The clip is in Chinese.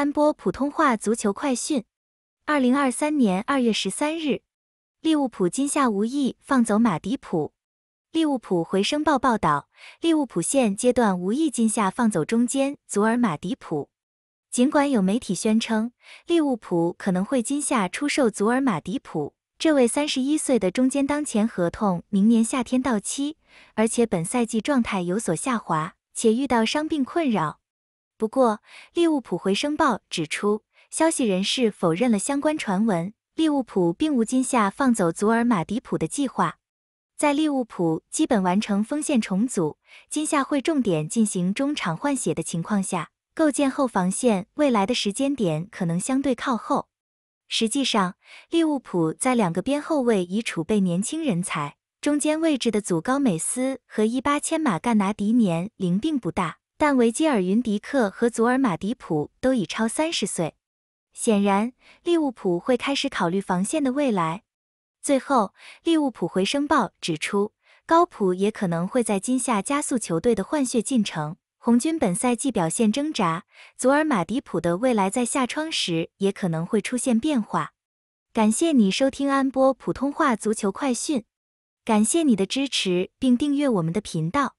三播普通话足球快讯：二零二三年二月十三日，利物浦今夏无意放走马迪普。利物浦回声报报道，利物浦现阶段无意今夏放走中间祖尔马迪普。尽管有媒体宣称利物浦可能会今夏出售祖尔马迪普，这位三十一岁的中间当前合同明年夏天到期，而且本赛季状态有所下滑，且遇到伤病困扰。不过，利物浦回声报指出，消息人士否认了相关传闻，利物浦并无今夏放走祖尔马迪普的计划。在利物浦基本完成锋线重组，今夏会重点进行中场换血的情况下，构建后防线未来的时间点可能相对靠后。实际上，利物浦在两个边后卫已储备年轻人才，中间位置的祖高美斯和伊巴切马干拿迪年龄并不大。但维基尔·云迪克和祖尔马迪普都已超三十岁，显然利物浦会开始考虑防线的未来。最后，利物浦回声报指出，高普也可能会在今夏加速球队的换血进程。红军本赛季表现挣扎，祖尔马迪普的未来在下窗时也可能会出现变化。感谢你收听安波普通话足球快讯，感谢你的支持并订阅我们的频道。